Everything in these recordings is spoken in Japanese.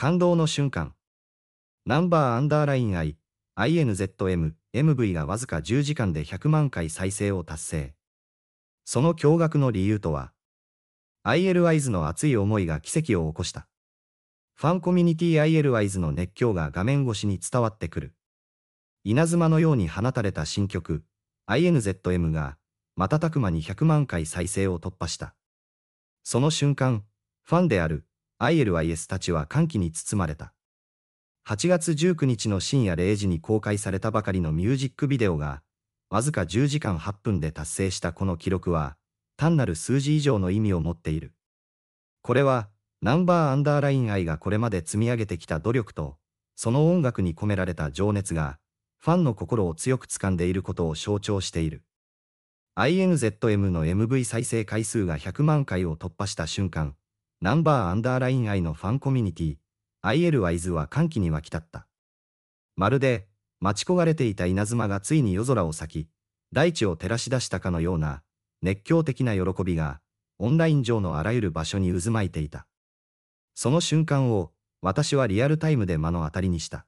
感動の瞬間。ナンバーアンダーライン I、INZM、MV がわずか10時間で100万回再生を達成。その驚愕の理由とは、ILIs の熱い思いが奇跡を起こした。ファンコミュニティ ILIs の熱狂が画面越しに伝わってくる。稲妻のように放たれた新曲、INZM が、瞬く間に100万回再生を突破した。その瞬間、ファンである ILIS たちは歓喜に包まれた。8月19日の深夜0時に公開されたばかりのミュージックビデオが、わずか10時間8分で達成したこの記録は、単なる数字以上の意味を持っている。これは、ナンバーアンダーライン愛がこれまで積み上げてきた努力と、その音楽に込められた情熱が、ファンの心を強く掴んでいることを象徴している。INZM の MV 再生回数が100万回を突破した瞬間、ナンバーアンダーライン愛のファンコミュニティ、IL ワイズは歓喜に沸き立った。まるで、待ち焦がれていた稲妻がついに夜空を咲き、大地を照らし出したかのような、熱狂的な喜びが、オンライン上のあらゆる場所に渦巻いていた。その瞬間を、私はリアルタイムで目の当たりにした。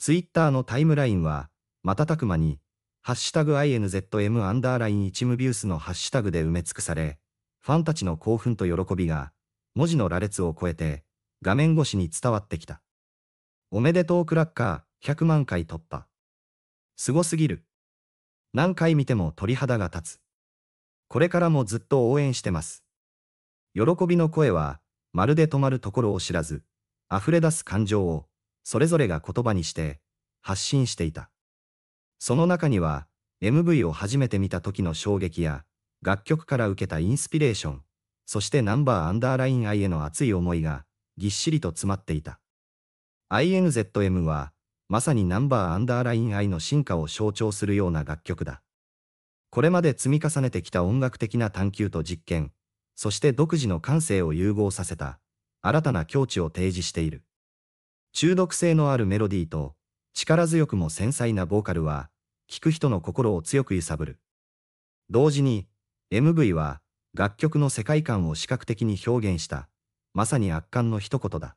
ツイッターのタイムラインは、瞬く間に、ハッシュタグ INZM アンダーライン1ムビュースのハッシュタグで埋め尽くされ、ファンたちの興奮と喜びが、文字の羅列を超えて、画面越しに伝わってきた。おめでとうクラッカー、100万回突破。すごすぎる。何回見ても鳥肌が立つ。これからもずっと応援してます。喜びの声は、まるで止まるところを知らず、溢れ出す感情を、それぞれが言葉にして、発信していた。その中には、MV を初めて見た時の衝撃や、楽曲から受けたインスピレーション、そしてナンバーアンダーライン I への熱い思いが、ぎっしりと詰まっていた。INZM は、まさにナンバーアンダーライン I の進化を象徴するような楽曲だ。これまで積み重ねてきた音楽的な探求と実験、そして独自の感性を融合させた、新たな境地を提示している。中毒性のあるメロディーと、力強くも繊細なボーカルは、聴く人の心を強く揺さぶる。同時に、MV は、楽曲の世界観を視覚的に表現した、まさに圧巻の一言だ。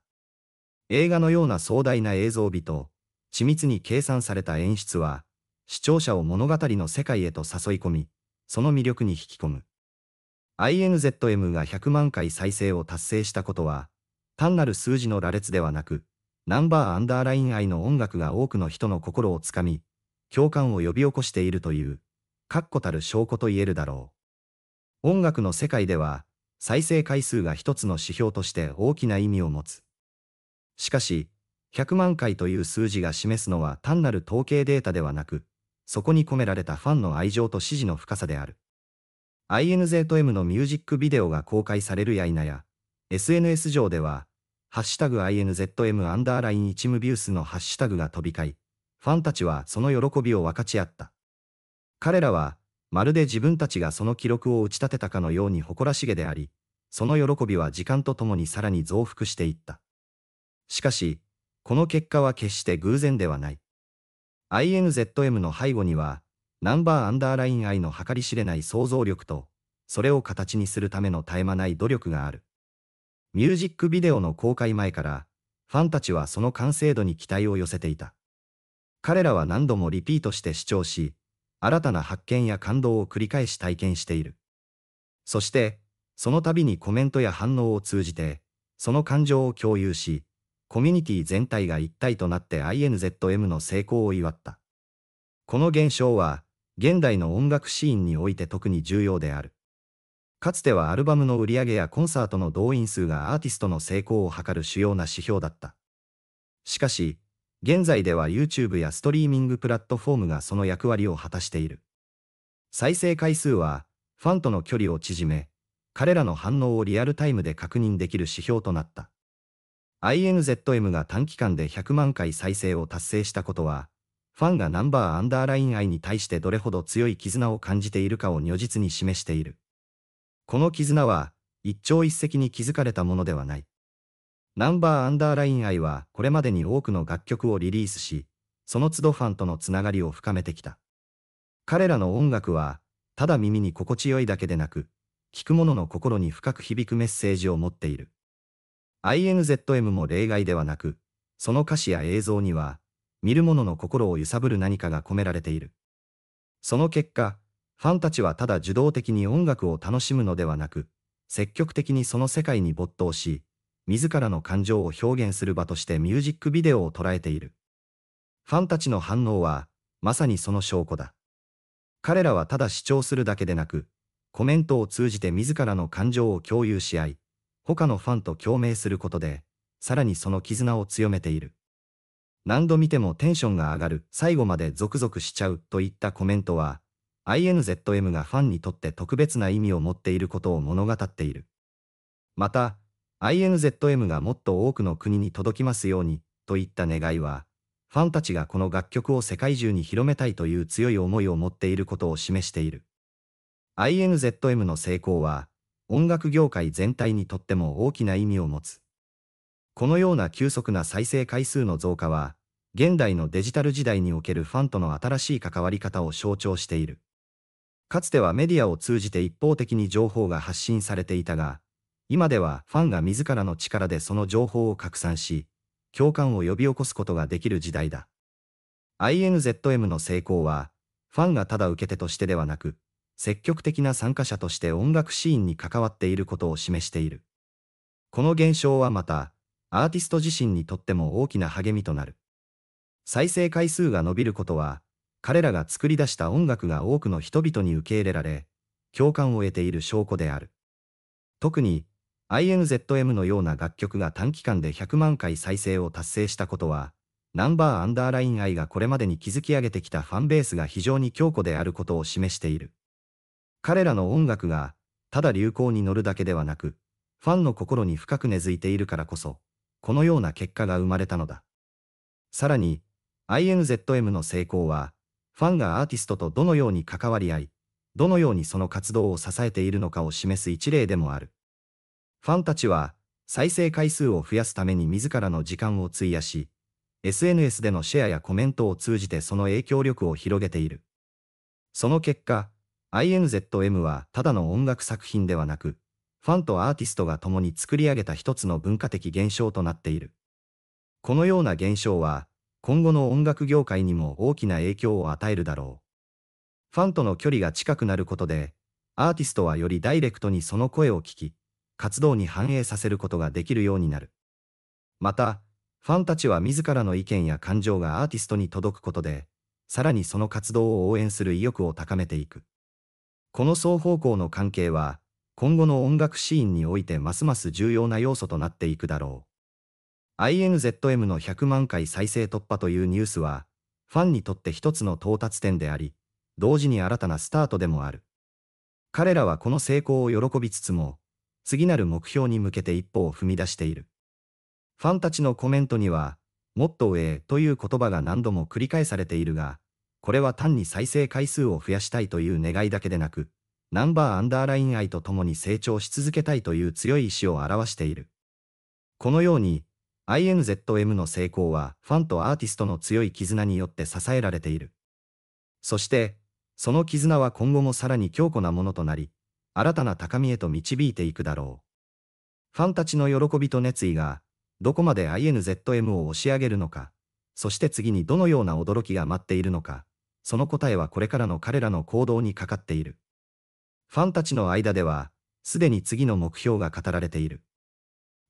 映画のような壮大な映像美と、緻密に計算された演出は、視聴者を物語の世界へと誘い込み、その魅力に引き込む。INZM が100万回再生を達成したことは、単なる数字の羅列ではなく、ナンバーアンダーライン愛の音楽が多くの人の心をつかみ、共感を呼び起こしているという、確固たる証拠と言えるだろう。音楽の世界では、再生回数が一つの指標として大きな意味を持つ。しかし、100万回という数字が示すのは単なる統計データではなく、そこに込められたファンの愛情と支持の深さである。INZ と M のミュージックビデオが公開されるや否や、SNS 上では、ハッシュタグ INZM アンダーライン1ムビュースのハッシュタグが飛び交い、ファンたちはその喜びを分かち合った。彼らは、まるで自分たちがその記録を打ち立てたかのように誇らしげであり、その喜びは時間とともにさらに増幅していった。しかし、この結果は決して偶然ではない。INZM の背後には、ナンバーアンダーライン I の計り知れない想像力と、それを形にするための絶え間ない努力がある。ミュージックビデオの公開前から、ファンたちはその完成度に期待を寄せていた。彼らは何度もリピートして視聴し、新たな発見や感動を繰り返し体験している。そして、その度にコメントや反応を通じて、その感情を共有し、コミュニティ全体が一体となって INZM の成功を祝った。この現象は、現代の音楽シーンにおいて特に重要である。かつてはアルバムの売り上げやコンサートの動員数がアーティストの成功を図る主要な指標だった。しかし、現在では YouTube やストリーミングプラットフォームがその役割を果たしている。再生回数は、ファンとの距離を縮め、彼らの反応をリアルタイムで確認できる指標となった。INZM が短期間で100万回再生を達成したことは、ファンがナンバーアンダーライン愛に対してどれほど強い絆を感じているかを如実に示している。この絆は、一朝一夕に築かれたものではない。ナンバーアンダーライン愛はこれまでに多くの楽曲をリリースし、その都度ファンとのつながりを深めてきた。彼らの音楽は、ただ耳に心地よいだけでなく、聴く者の心に深く響くメッセージを持っている。INZM も例外ではなく、その歌詞や映像には、見る者の心を揺さぶる何かが込められている。その結果、ファンたちはただ受動的に音楽を楽しむのではなく、積極的にその世界に没頭し、自らの感情を表現する場としてミュージックビデオを捉えている。ファンたちの反応は、まさにその証拠だ。彼らはただ主張するだけでなく、コメントを通じて自らの感情を共有し合い、他のファンと共鳴することで、さらにその絆を強めている。何度見てもテンションが上がる、最後までゾクゾクしちゃうといったコメントは、INZM がファンにとって特別な意味を持っていることを物語っている。また、INZM がもっと多くの国に届きますように、といった願いは、ファンたちがこの楽曲を世界中に広めたいという強い思いを持っていることを示している。INZM の成功は、音楽業界全体にとっても大きな意味を持つ。このような急速な再生回数の増加は、現代のデジタル時代におけるファンとの新しい関わり方を象徴している。かつてはメディアを通じて一方的に情報が発信されていたが、今ではファンが自らの力でその情報を拡散し、共感を呼び起こすことができる時代だ。INZM の成功は、ファンがただ受け手としてではなく、積極的な参加者として音楽シーンに関わっていることを示している。この現象はまた、アーティスト自身にとっても大きな励みとなる。再生回数が伸びることは、彼らが作り出した音楽が多くの人々に受け入れられ、共感を得ている証拠である。特に、INZM のような楽曲が短期間で100万回再生を達成したことは、ナンバーアンダーライン愛がこれまでに築き上げてきたファンベースが非常に強固であることを示している。彼らの音楽が、ただ流行に乗るだけではなく、ファンの心に深く根付いているからこそ、このような結果が生まれたのだ。さらに、INZM の成功は、ファンがアーティストとどのように関わり合い、どのようにその活動を支えているのかを示す一例でもある。ファンたちは、再生回数を増やすために自らの時間を費やし、SNS でのシェアやコメントを通じてその影響力を広げている。その結果、INZM はただの音楽作品ではなく、ファンとアーティストが共に作り上げた一つの文化的現象となっている。このような現象は、今後の音楽業界にも大きな影響を与えるだろう。ファンとの距離が近くなることで、アーティストはよりダイレクトにその声を聞き、活動に反映させることができるようになる。また、ファンたちは自らの意見や感情がアーティストに届くことで、さらにその活動を応援する意欲を高めていく。この双方向の関係は、今後の音楽シーンにおいてますます重要な要素となっていくだろう。INZM の100万回再生突破というニュースは、ファンにとって一つの到達点であり、同時に新たなスタートでもある。彼らはこの成功を喜びつつも、次なる目標に向けて一歩を踏み出している。ファンたちのコメントには、もっと上という言葉が何度も繰り返されているが、これは単に再生回数を増やしたいという願いだけでなく、ナンバーアンダーライン愛とともに成長し続けたいという強い意志を表している。このように、INZM の成功はファンとアーティストの強い絆によって支えられている。そして、その絆は今後もさらに強固なものとなり、新たな高みへと導いていくだろう。ファンたちの喜びと熱意が、どこまで INZM を押し上げるのか、そして次にどのような驚きが待っているのか、その答えはこれからの彼らの行動にかかっている。ファンたちの間では、すでに次の目標が語られている。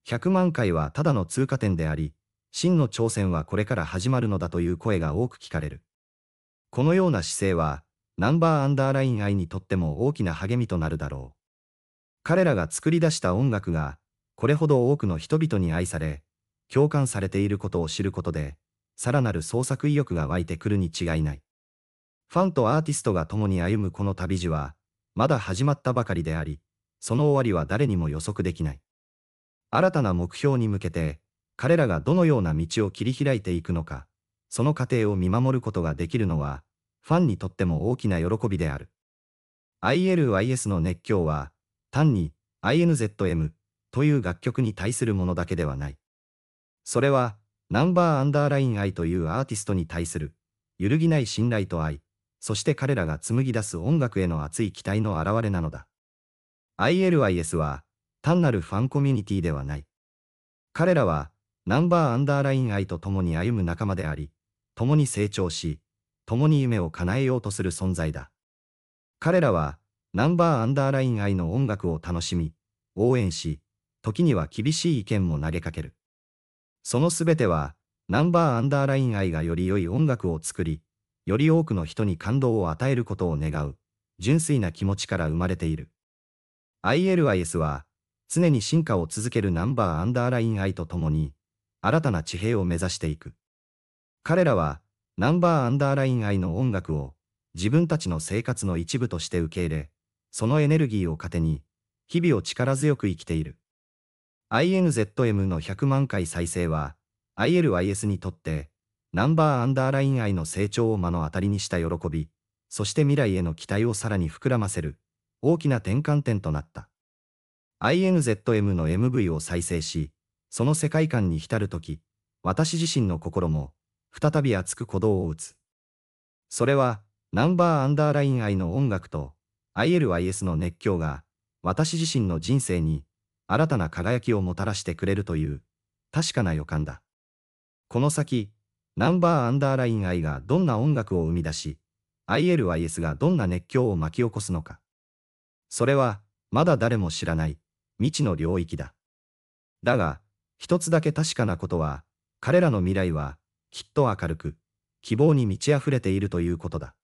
100万回はただの通過点であり、真の挑戦はこれから始まるのだという声が多く聞かれる。このような姿勢は、ナンバーアンダーライン愛にとっても大きな励みとなるだろう。彼らが作り出した音楽が、これほど多くの人々に愛され、共感されていることを知ることで、さらなる創作意欲が湧いてくるに違いない。ファンとアーティストが共に歩むこの旅路は、まだ始まったばかりであり、その終わりは誰にも予測できない。新たな目標に向けて、彼らがどのような道を切り開いていくのか、その過程を見守ることができるのは、ファンにとっても大きな喜びである。ILYS の熱狂は、単に INZM という楽曲に対するものだけではない。それは、ナンバーアンダーライン愛というアーティストに対する、揺るぎない信頼と愛、そして彼らが紡ぎ出す音楽への熱い期待の表れなのだ。ILYS は、単なるファンコミュニティではない。彼らは、ナンバーアンダーライン愛と共に歩む仲間であり、共に成長し、共に夢を叶えようとする存在だ。彼らは、ナンバーアンダーライン愛の音楽を楽しみ、応援し、時には厳しい意見も投げかける。そのすべては、ナンバーアンダーライン愛がより良い音楽を作り、より多くの人に感動を与えることを願う、純粋な気持ちから生まれている。ILIS は、常に進化を続けるナンバーアンダーライン愛とともに、新たな地平を目指していく。彼らは、ナンバーアンダーライン愛の音楽を自分たちの生活の一部として受け入れ、そのエネルギーを糧に、日々を力強く生きている。INZM の100万回再生は、ILIS にとって、ナンバーアンダーライン愛の成長を目の当たりにした喜び、そして未来への期待をさらに膨らませる、大きな転換点となった。INZM の MV を再生し、その世界観に浸るとき、私自身の心も、再び熱く鼓動を打つ。それは、ナンバーアンダーライン愛の音楽と、ILIS の熱狂が、私自身の人生に、新たな輝きをもたらしてくれるという、確かな予感だ。この先、ナンバーアンダーライン愛がどんな音楽を生み出し、ILIS がどんな熱狂を巻き起こすのか。それは、まだ誰も知らない、未知の領域だ。だが、一つだけ確かなことは、彼らの未来は、きっと明るく、希望に満ち溢れているということだ。